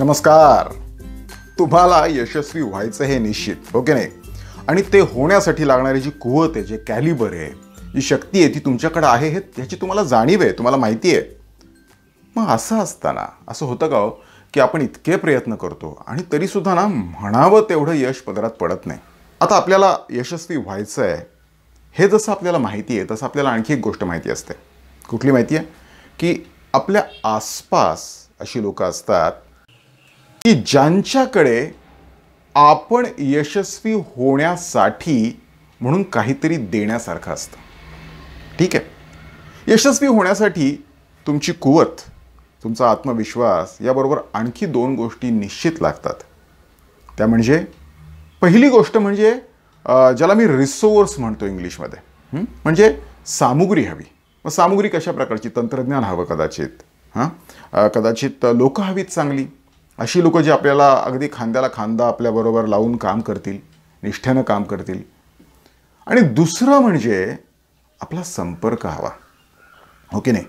नमस्कार तुम्हाला यशस्वी व्हायचं हे निश्चित ओके हो नाही आणि ते होण्यासाठी लागणारी जी कुवत आहे जे कॅलिबर आहे जी शक्ती आहे ती तुमच्याकडे आहे हे त्याची तुम्हाला जाणीव आहे तुम्हाला माहिती आहे मग असं असताना असं होतं का हो, की आपण इतके प्रयत्न करतो आणि तरीसुद्धा ना म्हणावं तेवढं यश पदरात पडत नाही आता आपल्याला यशस्वी व्हायचं आहे हे जसं आपल्याला माहिती आहे तसं आपल्याला आणखी एक गोष्ट माहिती असते कुठली माहिती आहे की आपल्या आसपास अशी लोकं असतात की ज्यांच्याकडे आपण यशस्वी होण्यासाठी म्हणून काहीतरी देण्यासारखं असतं ठीक आहे यशस्वी होण्यासाठी तुमची कुवत तुमचा आत्मविश्वास याबरोबर आणखी दोन गोष्टी निश्चित लागतात त्या म्हणजे पहिली गोष्ट म्हणजे ज्याला मी रिसोर्स म्हणतो इंग्लिशमध्ये म्हणजे सामुग्री हवी मग सामुग्री कशा प्रकारची तंत्रज्ञान हवं कदाचित हां कदाचित लोकं हवीत चांगली अशी लोकं जी आपल्याला अगदी खांद्याला खांदा आपल्याबरोबर लावून काम करतील निष्ठेनं काम करतील आणि दुसरं म्हणजे आपला संपर्क हवा हो की नाही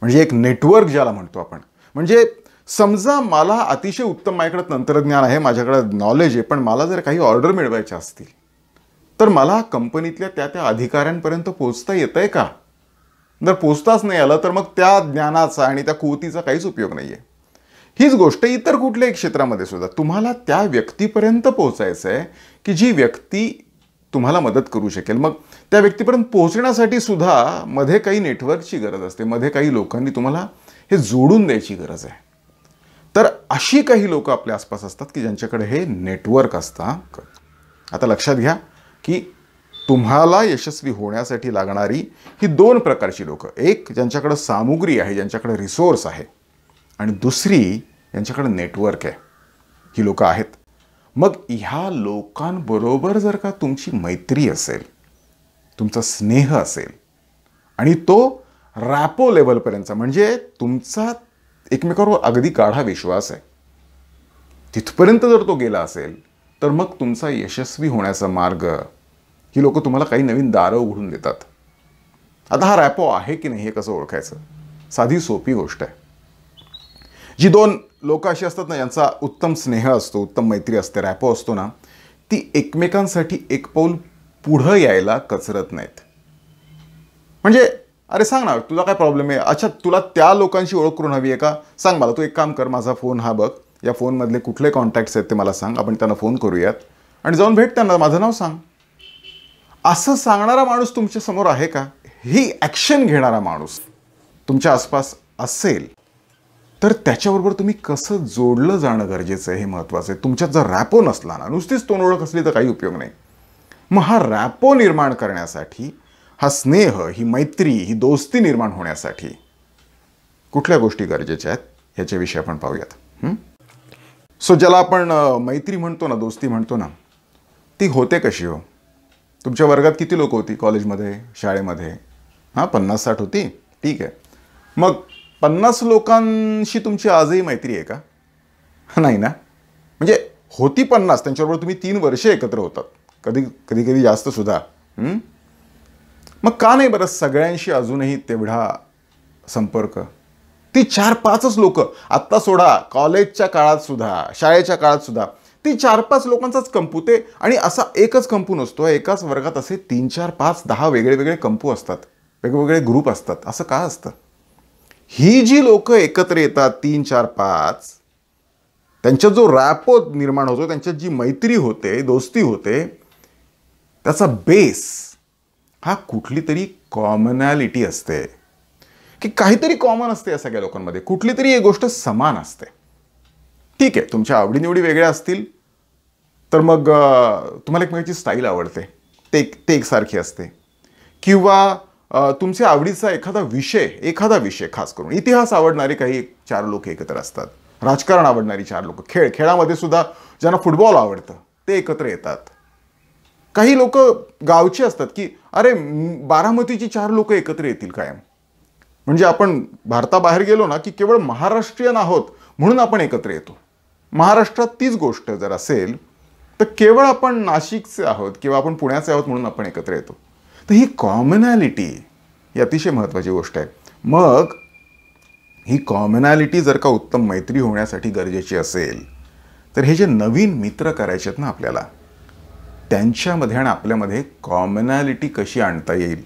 म्हणजे एक नेटवर्क ज्याला म्हणतो आपण म्हणजे समजा मला अतिशय उत्तम माझ्याकडं तंत्रज्ञान आहे माझ्याकडं नॉलेज आहे पण मला जर काही ऑर्डर मिळवायच्या असतील तर मला कंपनीतल्या त्या त्या अधिकाऱ्यांपर्यंत पोचता येत आहे का जर पोचताच नाही आलं तर मग त्या ज्ञानाचा आणि त्या कुवतीचा काहीच उपयोग नाही आहे हीच गोष्ट इतर कुठल्याही क्षेत्रामध्ये सुद्धा तुम्हाला त्या व्यक्तीपर्यंत पोहोचायचं आहे की जी व्यक्ती तुम्हाला मदत करू शकेल मग त्या व्यक्तीपर्यंत पोहोचण्यासाठी सुद्धा मध्ये काही नेटवर्कची गरज असते मध्ये काही लोकांनी तुम्हाला हे जोडून द्यायची गरज आहे तर अशी काही लोक आपल्या आसपास असतात की ज्यांच्याकडे हे नेटवर्क असतं आता लक्षात घ्या की तुम्हाला यशस्वी होण्यासाठी लागणारी ही दोन प्रकारची लोकं एक ज्यांच्याकडं सामुग्री आहे ज्यांच्याकडे रिसोर्स आहे आणि दुसरी यांच्याकडे नेटवर्क आहे ही लोकं आहेत मग ह्या लोकांबरोबर जर का तुमची मैत्री असेल तुमचा स्नेह असेल आणि तो रॅपो लेवलपर्यंतचा म्हणजे तुमचा एकमेकावर अगदी गाढा विश्वास आहे तिथपर्यंत जर तो गेला असेल तर मग तुमचा यशस्वी होण्याचा मार्ग ही लोकं तुम्हाला काही नवीन दारं उघडून देतात आता हा रॅपो आहे की नाही हे कसं ओळखायचं साधी सोपी गोष्ट आहे जी दोन लोक अशी असतात ना यांचा उत्तम स्नेह असतो उत्तम मैत्री असते रॅपो असतो ना ती एकमेकांसाठी एक पाऊल पुढं यायला कचरत नाहीत म्हणजे अरे सांग ना तुला काय प्रॉब्लेम आहे अच्छा तुला त्या लोकांशी ओळख करून हवी आहे का सांग मला तू एक काम कर माझा फोन हा बघ या फोनमधले कुठले कॉन्टॅक्ट्स आहेत ते मला सांग आपण त्यांना फोन करूयात आणि जाऊन भेट त्यांना माझं नाव सांग असं सांगणारा माणूस तुमच्यासमोर आहे का ही ॲक्शन घेणारा माणूस तुमच्या आसपास असेल तर त्याच्याबरोबर तुम्ही कसं जोडलं जाणं गरजेचं आहे हे महत्त्वाचं आहे तुमच्यात जर रॅपो नसला ना नुसतीच ओळख असली तर काही उपयोग नाही मग हा रॅपो निर्माण करण्यासाठी हा स्नेह ही मैत्री ही दोस्ती निर्माण होण्यासाठी कुठल्या गोष्टी गरजेच्या आहेत ह्याच्याविषयी आपण पाहूयात सो ज्याला आपण मैत्री म्हणतो ना दोस्ती म्हणतो ना ती होते कशी हो तुमच्या वर्गात किती लोक होती कॉलेजमध्ये शाळेमध्ये हां पन्नास साठ होती ठीक आहे मग पन्नास लोकांशी तुमची आजही मैत्री आहे का नाही ना म्हणजे होती पन्नास त्यांच्याबरोबर तुम्ही तीन वर्षे एकत्र होतात कधी कधी कधी जास्तसुद्धा मग का नाही बरं सगळ्यांशी अजूनही तेवढा संपर्क ती चार पाचच लोक आत्ता सोडा कॉलेजच्या काळात सुद्धा शाळेच्या काळात सुद्धा ती चार पाच लोकांचाच कंपू ते आणि असा एकच कंपू नसतो एकाच वर्गात असे तीन चार पाच दहा वेगळे वेगळे कंपू असतात वेगवेगळे ग्रुप असतात असं का असतं ही जी लोक एकत्र येतात तीन चार पाच त्यांच्यात जो रॅपो निर्माण होतो त्यांच्यात जी मैत्री होते दोस्ती होते त्याचा बेस हा कुठली तरी कॉमनॅलिटी असते की काहीतरी कॉमन असते या सगळ्या लोकांमध्ये कुठली तरी एक गोष्ट समान असते ठीक आहे तुमच्या आवडीनिवडी वेगळ्या असतील तर मग तुम्हाला एकमेकाची स्टाईल आवडते ते ते एकसारखी असते किंवा तुमचे आवडीचा एखादा विषय एखादा विषय खास करून इतिहास आवडणारे काही चार लोक एकत्र असतात राजकारण आवडणारी चार लोक खेळ खेळामध्ये सुद्धा ज्यांना फुटबॉल आवडतं ते एकत्र येतात काही लोक गावचे असतात की अरे बारामतीची चार लोक एकत्र येतील कायम म्हणजे आपण भारताबाहेर गेलो ना की केवळ महाराष्ट्रीयन आहोत म्हणून आपण एकत्र येतो महाराष्ट्रात तीच गोष्ट जर असेल तर केवळ आपण नाशिकचे आहोत किंवा आपण पुण्याचे आहोत म्हणून आपण एकत्र येतो तर ही कॉमनॅलिटी ही अतिशय महत्त्वाची गोष्ट आहे मग ही कॉमनॅलिटी जर का उत्तम मैत्री होण्यासाठी गरजेची असेल तर हे जे नवीन मित्र करायचे आहेत ना आपल्याला त्यांच्यामध्ये आणि आपल्यामध्ये कॉमनॅलिटी कशी आणता येईल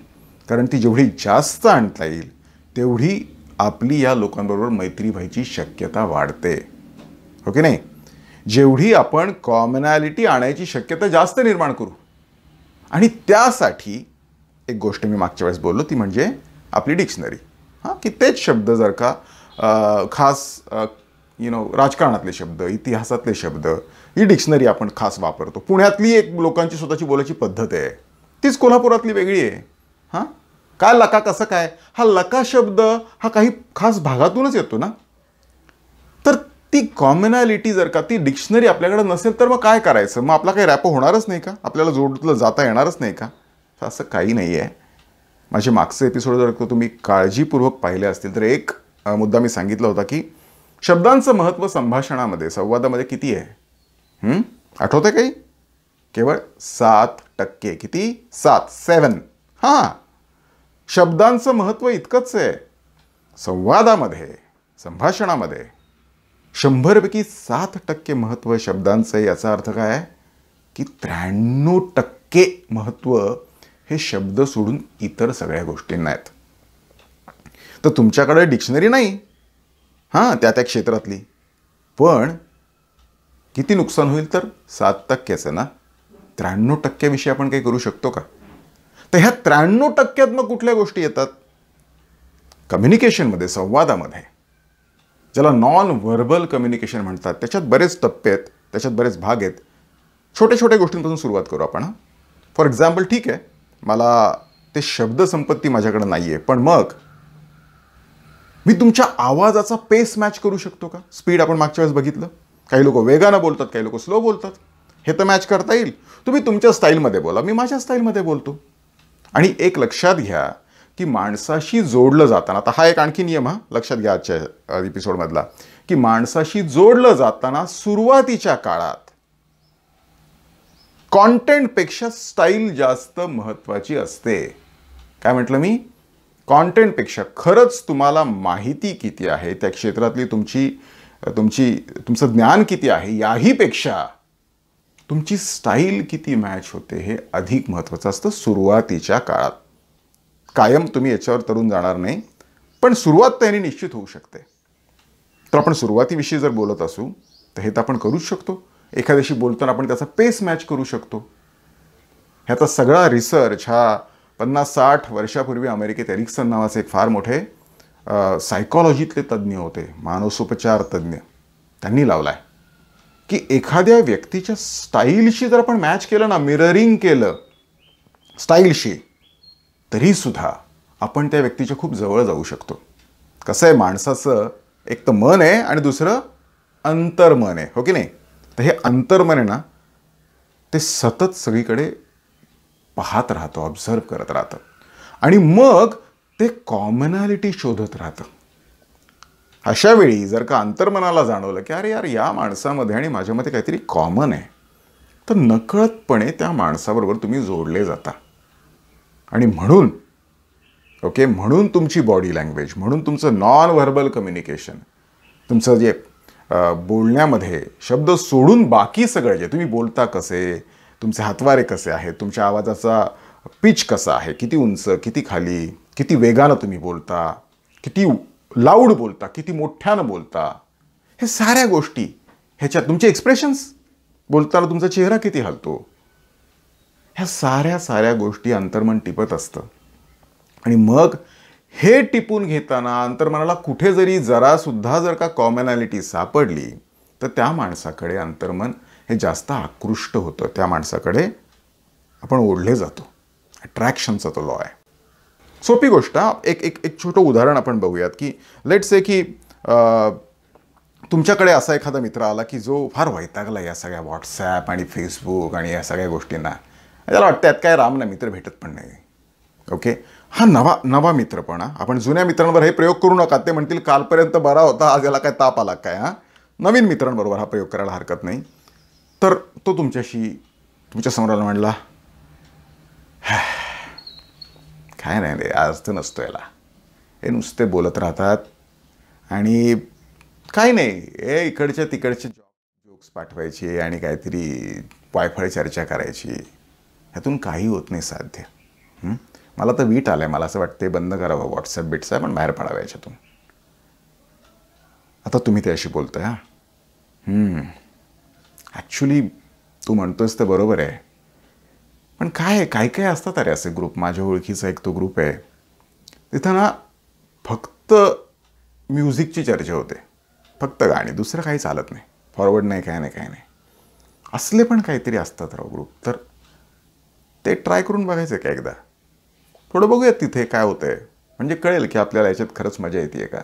कारण ती जेवढी जास्त आणता येईल तेवढी आपली या लोकांबरोबर मैत्री व्हायची शक्यता वाढते ओके हो नाही जेवढी आपण कॉमनॅलिटी आणायची शक्यता जास्त निर्माण करू आणि त्यासाठी एक गोष्ट मी मागच्या वेळेस बोललो ती म्हणजे आपली डिक्शनरी हां की तेच शब्द जर का खास यु नो राजकारणातले शब्द इतिहासातले शब्द ही डिक्शनरी आपण खास वापरतो पुण्यातली एक लोकांची स्वतःची बोलायची पद्धत आहे तीच कोल्हापुरातली वेगळी आहे हां काय लका कसं काय हा लका शब्द हा काही खास भागातूनच येतो ना तर ती कॉमनॅलिटी जर का ती डिक्शनरी आपल्याकडे नसेल तर मग काय करायचं मग आपला काही रॅप होणारच नाही का आपल्याला जोडलं जाता येणारच नाही का असं काही नाही आहे माझे मागचे एपिसोड जर तुम्ही काळजीपूर्वक पाहिले असतील तर एक मुद्दा मी सांगितला होता की शब्दांचं महत्त्व संभाषणामध्ये संवादामध्ये किती आहे आठवतं काही केवळ सात टक्के किती सात सेवन हां शब्दांचं महत्त्व इतकंच आहे संवादामध्ये संभाषणामध्ये शंभरपैकी सात टक्के महत्त्व शब्दांचं याचा अर्थ काय की त्र्याण्णव टक्के महत्त्व हे शब्द सोडून इतर सगळ्या गोष्टींना आहेत तर तुमच्याकडे डिक्शनरी नाही हां त्या त्या क्षेत्रातली पण किती नुकसान होईल तर सात टक्क्याचं ना त्र्याण्णव टक्क्याविषयी आपण काही करू शकतो का तर ह्या त्र्याण्णव टक्क्यात मग कुठल्या गोष्टी येतात कम्युनिकेशनमध्ये संवादामध्ये ज्याला नॉन व्हर्बल कम्युनिकेशन म्हणतात त्याच्यात बरेच टप्पे आहेत त्याच्यात बरेच भाग आहेत छोट्या छोट्या गोष्टींपासून सुरुवात करू आपण हां फॉर एक्झाम्पल ठीक आहे मला ते शब्दसंपत्ती माझ्याकडं नाही आहे पण मग मी तुमच्या आवाजाचा पेस मॅच करू शकतो का स्पीड आपण मागच्या वेळेस बघितलं काही लोक वेगानं बोलतात काही लोक स्लो बोलतात हे तर मॅच करता येईल तुम्ही तुमच्या स्टाईलमध्ये बोला मी माझ्या स्टाईलमध्ये बोलतो आणि एक लक्षात घ्या की माणसाशी जोडलं जाताना आता हा एक आणखी नियम हा लक्षात घ्या आजच्या एपिसोडमधला की माणसाशी जोडलं जाताना सुरुवातीच्या काळात कॉन्टेंटपेक्षा स्टाईल जास्त महत्त्वाची असते काय म्हटलं मी कॉन्टेंटपेक्षा खरंच तुम्हाला माहिती किती आहे त्या क्षेत्रातली तुमची तुमची तुमचं ज्ञान किती आहे याहीपेक्षा तुमची स्टाईल किती मॅच होते हे अधिक महत्त्वाचं असतं सुरुवातीच्या काळात कायम तुम्ही याच्यावर तरुण जाणार नाही पण सुरुवात त्यांनी निश्चित होऊ शकते तर आपण सुरुवातीविषयी जर बोलत असू तर हे तर आपण करूच शकतो एखाद्याशी बोलताना आपण त्याचा पेस मॅच करू शकतो ह्याचा सगळा रिसर्च हा पन्नास साठ वर्षापूर्वी अमेरिकेत एरिक्सन नावाचे एक फार मोठे सायकॉलॉजीतले तज्ज्ञ होते मानसोपचार तज्ज्ञ त्यांनी लावला आहे की एखाद्या व्यक्तीच्या स्टाईलशी जर आपण मॅच केलं ना मिररिंग केलं स्टाईलशी तरीसुद्धा आपण त्या व्यक्तीच्या खूप जवळ जाऊ शकतो कसं आहे माणसाचं एक तर मन आहे आणि दुसरं अंतर्मन आहे हो की नाही तर हे अंतर्मन आहे ना ते सतत सगळीकडे पाहत राहतं ऑब्झर्व करत राहतं आणि मग ते कॉमनॅलिटी शोधत राहतं अशा वेळी जर का अंतर्मनाला जाणवलं की अरे यार या माणसामध्ये आणि माझ्यामध्ये काहीतरी कॉमन आहे तर नकळतपणे त्या माणसाबरोबर तुम्ही जोडले जाता आणि म्हणून ओके म्हणून तुमची बॉडी लँग्वेज म्हणून तुमचं नॉन व्हर्बल कम्युनिकेशन तुमचं जे बोलण्यामध्ये शब्द सोडून बाकी सगळं जे तुम्ही बोलता कसे तुमचे हातवारे कसे आहेत तुमच्या आवाजाचा पिच कसा आहे किती उंच किती खाली किती वेगानं तुम्ही बोलता किती लाऊड बोलता किती मोठ्यानं बोलता हे साऱ्या गोष्टी ह्याच्यात तुमचे एक्सप्रेशन्स बोलताना तुमचा चेहरा किती हलतो ह्या साऱ्या साऱ्या गोष्टी अंतर्मन टिपत असतं आणि मग हे टिपून घेताना अंतर्मनाला कुठे जरी जरासुद्धा जर का कॉमनॅलिटी सापडली तर त्या माणसाकडे अंतर्मन हे जास्त आकृष्ट होतं त्या माणसाकडे आपण ओढले जातो अट्रॅक्शनचा तो लॉ आहे सोपी गोष्ट एक एक एक छोटं उदाहरण आपण बघूयात की लेट्स ए की तुमच्याकडे असा एखादा मित्र आला की जो फार वैतागला या सगळ्या व्हॉट्सॲप आणि फेसबुक आणि या सगळ्या गोष्टींना त्याला वाटतं यात काय राम ना मित्र भेटत पण नाही ओके हा नवा नवा मित्रपणा आपण जुन्या मित्रांवर हे प्रयोग करू नका ते म्हणतील कालपर्यंत बरा होता आज याला काय ताप आला काय हां नवीन मित्रांबरोबर हा प्रयोग करायला हरकत नाही तर तो तुमच्याशी तुमच्या समोराला म्हणला काय नाही रे आज तर नसतो याला हे नुसते बोलत राहतात आणि काय नाही हे इकडच्या तिकडचे जॉब जोक्स पाठवायचे आणि काहीतरी पायफळे चर्चा करायची ह्यातून काही होत नाही साध्य मला तर वीट आलं आहे मला असं वाटते बंद करावं व्हॉट्सअप आहे पण बाहेर पडावं याच्यातून आता तुम्ही त्याशी बोलताय हां ॲक्च्युली तू म्हणतोस तर बरोबर आहे पण काय आहे काय काय असतात अरे असे ग्रुप माझ्या ओळखीचा एक तो ग्रुप आहे तिथं ना फक्त म्युझिकची चर्चा होते फक्त गाणी दुसरं काही चालत नाही फॉरवर्ड नाही काय नाही काय नाही असले पण काहीतरी असतात राव ग्रुप तर ते ट्राय करून बघायचं का एकदा थोडं बघूयात तिथे काय होतंय म्हणजे कळेल की आपल्याला याच्यात खरंच मजा येते का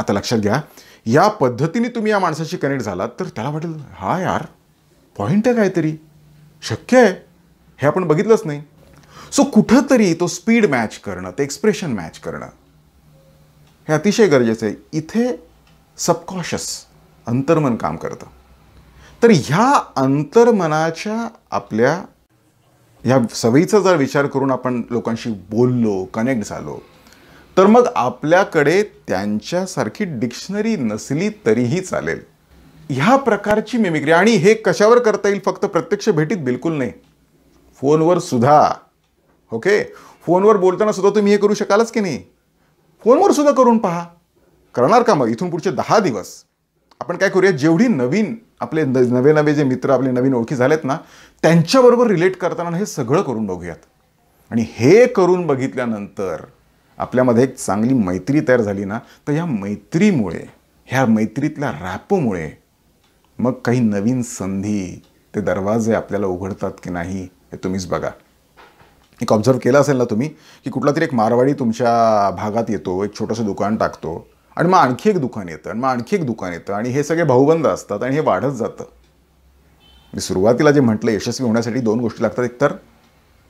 आता लक्षात घ्या या पद्धतीने तुम्ही या माणसाशी कनेक्ट झालात तर त्याला वाटेल हा यार पॉईंट आहे काहीतरी शक्य आहे हे आपण बघितलंच नाही सो कुठंतरी तो स्पीड मॅच करणं ते एक्सप्रेशन मॅच करणं हे अतिशय गरजेचं आहे इथे सबकॉशस अंतर्मन काम करतं तर ह्या अंतर्मनाच्या आपल्या ह्या सवयीचा जर विचार करून आपण लोकांशी बोललो कनेक्ट झालो तर मग आपल्याकडे त्यांच्यासारखी डिक्शनरी नसली तरीही चालेल ह्या प्रकारची मिमिक्री आणि हे कशावर करता येईल फक्त प्रत्यक्ष भेटीत बिलकुल नाही फोनवर सुद्धा ओके फोनवर बोलताना सुद्धा तुम्ही हे करू शकालच की नाही फोनवर सुद्धा करून पहा करणार का मग इथून पुढचे दहा दिवस आपण काय करूया जेवढी नवीन आपले नवे नवे जे मित्र आपले नवीन ओळखी झालेत ना त्यांच्याबरोबर रिलेट करताना हे सगळं करून बघूयात आणि हे करून बघितल्यानंतर आपल्यामध्ये एक चांगली मैत्री तयार झाली ना तर या मैत्रीमुळे ह्या मैत्रीतल्या रॅपोमुळे मग काही नवीन संधी ते दरवाजे आपल्याला उघडतात की नाही हे तुम्हीच बघा एक ऑब्झर्व केलं असेल ना तुम्ही की कुठला तरी एक मारवाडी तुमच्या भागात येतो एक छोटंसं दुकान टाकतो आणि मग आणखी एक दुकान येतं आणि मग आणखी एक दुकान येतं आणि हे सगळे भाऊबंद असतात आणि हे वाढत जातं मी सुरुवातीला जे म्हटलं यशस्वी होण्यासाठी दोन गोष्टी लागतात एकतर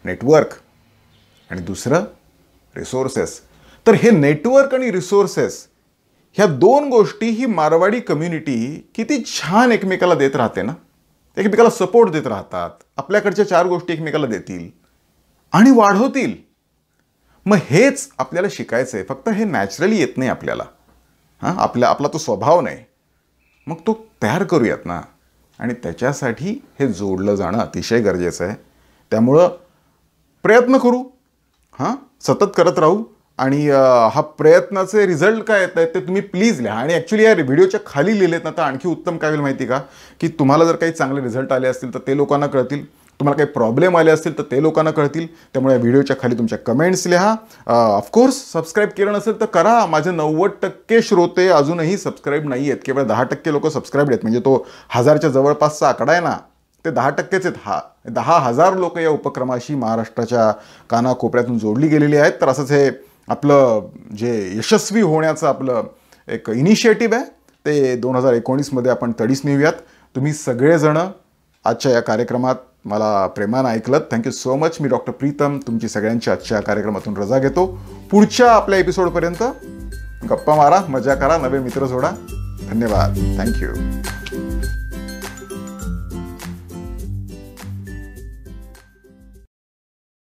नेटवर्क आणि दुसरं रिसोर्सेस तर हे नेटवर्क आणि रिसोर्सेस ह्या दोन गोष्टी ही मारवाडी कम्युनिटी किती छान एकमेकाला देत राहते ना एकमेकाला सपोर्ट देत राहतात आपल्याकडच्या चार गोष्टी एकमेकाला देतील आणि वाढवतील मग हेच आपल्याला शिकायचं आहे फक्त हे नॅचरली येत नाही आपल्याला हां आपल्या आपला तो स्वभाव नाही मग तो तयार करूयात ना आणि त्याच्यासाठी हे जोडलं जाणं अतिशय गरजेचं आहे त्यामुळं प्रयत्न करू हां सतत करत राहू आणि हा प्रयत्नाचे रिझल्ट काय येत आहेत ते तुम्ही प्लीज लिहा आणि ॲक्च्युली या व्हिडिओच्या खाली लिहिलेत ना तर आणखी उत्तम काय होईल माहिती का की तुम्हाला जर काही चांगले रिझल्ट आले असतील तर ते लोकांना कळतील तुम्हाला काही प्रॉब्लेम आले असतील तर ते लोकांना कळतील त्यामुळे या व्हिडिओच्या खाली तुमच्या कमेंट्स लिहा ऑफकोर्स सबस्क्राईब केलं नसेल तर करा माझे नव्वद टक्के श्रोते अजूनही सबस्क्राईब नाही आहेत केवळ दहा टक्के लोक सबस्क्राईब आहेत म्हणजे तो हजारच्या जवळपासचा आकडा आहे ना ते दहा टक्केच आहेत हा दहा हजार लोक या उपक्रमाशी महाराष्ट्राच्या कानाकोपऱ्यातून जोडली गेलेली आहेत तर असंच हे आपलं जे यशस्वी होण्याचं आपलं एक इनिशिएटिव्ह आहे ते दोन हजार एकोणीसमध्ये आपण तडीस नेऊयात तुम्ही सगळेजणं आजच्या या कार्यक्रमात मला प्रेमानं ऐकलं थँक्यू सो मच मी डॉक्टर प्रीतम तुमची सगळ्यांची आजच्या कार्यक्रमातून रजा घेतो पुढच्या आपल्या एपिसोडपर्यंत गप्पा मारा मजा करा नवे मित्र जोडा धन्यवाद थँक्यू